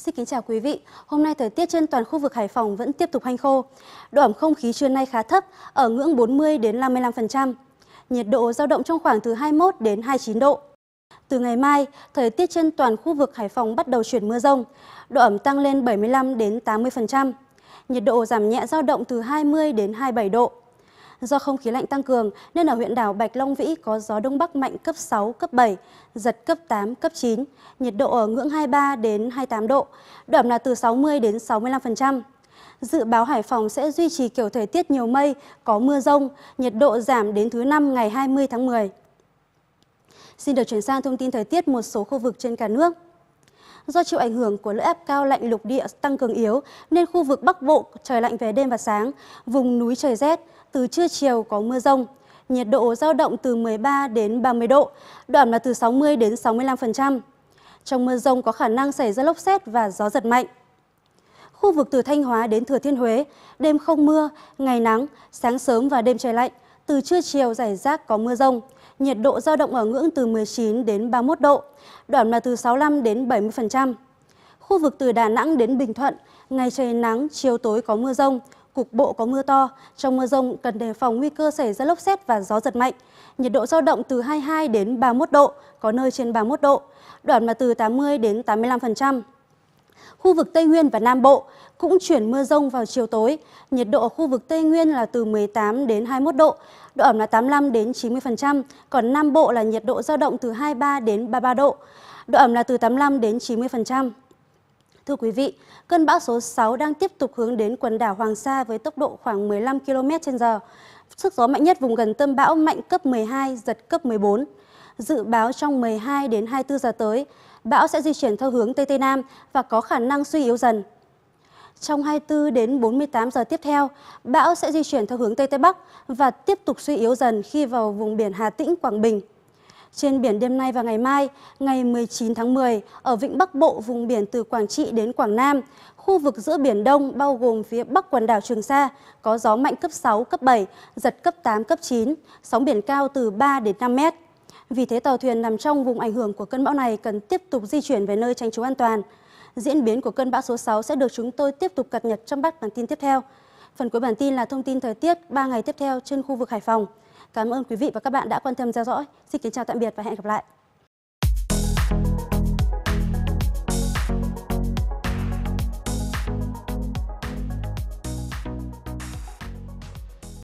Xin kính chào quý vị. Hôm nay thời tiết trên toàn khu vực Hải Phòng vẫn tiếp tục hanh khô. Độ ẩm không khí trưa nay khá thấp, ở ngưỡng 40 đến 55%. Nhiệt độ dao động trong khoảng từ 21 đến 29 độ. Từ ngày mai, thời tiết trên toàn khu vực Hải Phòng bắt đầu chuyển mưa rông. Độ ẩm tăng lên 75 đến 80%. Nhiệt độ giảm nhẹ dao động từ 20 đến 27 độ. Do không khí lạnh tăng cường nên ở huyện đảo Bạch Long Vĩ có gió đông bắc mạnh cấp 6, cấp 7, giật cấp 8, cấp 9, nhiệt độ ở ngưỡng 23 đến 28 độ, độ ẩm là từ 60 đến 65%. Dự báo Hải Phòng sẽ duy trì kiểu thời tiết nhiều mây, có mưa rông, nhiệt độ giảm đến thứ năm ngày 20 tháng 10. Xin được chuyển sang thông tin thời tiết một số khu vực trên cả nước. Do chịu ảnh hưởng của lưỡi áp cao lạnh lục địa tăng cường yếu nên khu vực Bắc Bộ trời lạnh về đêm và sáng, vùng núi trời rét, từ trưa chiều có mưa rông. Nhiệt độ giao động từ 13 đến 30 độ, độ ẩm là từ 60 đến 65%. Trong mưa rông có khả năng xảy ra lốc xét và gió giật mạnh. Khu vực từ Thanh Hóa đến Thừa Thiên Huế, đêm không mưa, ngày nắng, sáng sớm và đêm trời lạnh, từ trưa chiều rải rác có mưa rông nhiệt độ giao động ở ngưỡng từ 19 đến 31 độ, đoạn là từ 65 đến 70%. Khu vực từ Đà Nẵng đến Bình Thuận, ngày trời nắng, chiều tối có mưa rông, cục bộ có mưa to. Trong mưa rông cần đề phòng nguy cơ xảy ra lốc xét và gió giật mạnh. Nhiệt độ giao động từ 22 đến 31 độ, có nơi trên 31 độ, đoạn là từ 80 đến 85%. Khu vực Tây Nguyên và Nam Bộ cũng chuyển mưa rông vào chiều tối. Nhiệt độ ở khu vực Tây Nguyên là từ 18 đến 21 độ, độ ẩm là 85 đến 90%, còn Nam Bộ là nhiệt độ dao động từ 23 đến 33 độ, độ ẩm là từ 85 đến 90%. Thưa quý vị, cơn bão số 6 đang tiếp tục hướng đến quần đảo Hoàng Sa với tốc độ khoảng 15 km h Sức gió mạnh nhất vùng gần tâm bão mạnh cấp 12, giật cấp 14. Dự báo trong 12 đến 24 giờ tới, bão sẽ di chuyển theo hướng Tây Tây Nam và có khả năng suy yếu dần. Trong 24 đến 48 giờ tiếp theo, bão sẽ di chuyển theo hướng Tây Tây Bắc và tiếp tục suy yếu dần khi vào vùng biển Hà Tĩnh, Quảng Bình. Trên biển đêm nay và ngày mai, ngày 19 tháng 10, ở vịnh Bắc Bộ, vùng biển từ Quảng Trị đến Quảng Nam, khu vực giữa Biển Đông bao gồm phía Bắc quần đảo Trường Sa, có gió mạnh cấp 6, cấp 7, giật cấp 8, cấp 9, sóng biển cao từ 3 đến 5 mét. Vì thế tàu thuyền nằm trong vùng ảnh hưởng của cơn bão này cần tiếp tục di chuyển về nơi tránh trú an toàn. Diễn biến của cơn bão số 6 sẽ được chúng tôi tiếp tục cập nhật trong các bản tin tiếp theo. Phần cuối bản tin là thông tin thời tiết 3 ngày tiếp theo trên khu vực Hải Phòng. Cảm ơn quý vị và các bạn đã quan tâm theo dõi. Xin kính chào tạm biệt và hẹn gặp lại.